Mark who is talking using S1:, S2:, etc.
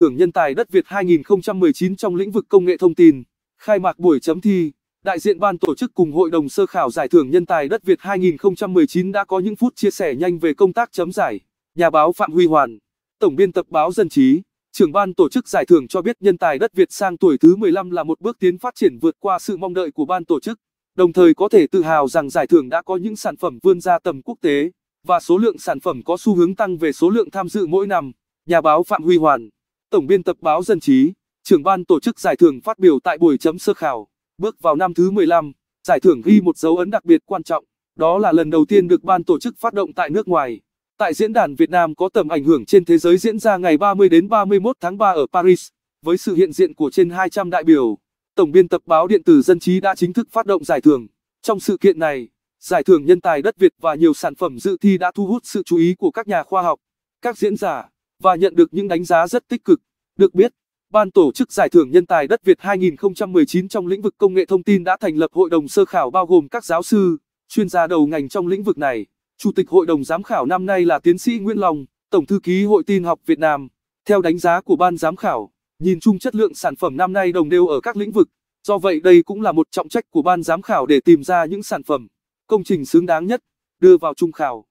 S1: tưởng nhân tài đất Việt 2019 trong lĩnh vực công nghệ thông tin. Khai mạc buổi chấm thi, đại diện ban tổ chức cùng hội đồng sơ khảo giải thưởng nhân tài đất Việt 2019 đã có những phút chia sẻ nhanh về công tác chấm giải. Nhà báo Phạm Huy Hoàn, tổng biên tập báo Dân trí, trưởng ban tổ chức giải thưởng cho biết nhân tài đất Việt sang tuổi thứ 15 là một bước tiến phát triển vượt qua sự mong đợi của ban tổ chức, đồng thời có thể tự hào rằng giải thưởng đã có những sản phẩm vươn ra tầm quốc tế và số lượng sản phẩm có xu hướng tăng về số lượng tham dự mỗi năm. Nhà báo Phạm Huy Hoàn Tổng biên tập báo Dân trí, trưởng ban tổ chức giải thưởng phát biểu tại buổi chấm sơ khảo. Bước vào năm thứ 15, giải thưởng ghi một dấu ấn đặc biệt quan trọng, đó là lần đầu tiên được ban tổ chức phát động tại nước ngoài. Tại diễn đàn Việt Nam có tầm ảnh hưởng trên thế giới diễn ra ngày 30 đến 31 tháng 3 ở Paris, với sự hiện diện của trên 200 đại biểu. Tổng biên tập báo điện tử Dân trí đã chính thức phát động giải thưởng. Trong sự kiện này, giải thưởng nhân tài đất Việt và nhiều sản phẩm dự thi đã thu hút sự chú ý của các nhà khoa học, các diễn giả và nhận được những đánh giá rất tích cực. Được biết, Ban tổ chức Giải thưởng Nhân tài đất Việt 2019 trong lĩnh vực công nghệ thông tin đã thành lập hội đồng sơ khảo bao gồm các giáo sư, chuyên gia đầu ngành trong lĩnh vực này. Chủ tịch hội đồng giám khảo năm nay là tiến sĩ Nguyễn Long, Tổng thư ký Hội tin học Việt Nam. Theo đánh giá của ban giám khảo, nhìn chung chất lượng sản phẩm năm nay đồng đều ở các lĩnh vực, do vậy đây cũng là một trọng trách của ban giám khảo để tìm ra những sản phẩm, công trình xứng đáng nhất, đưa vào trung khảo.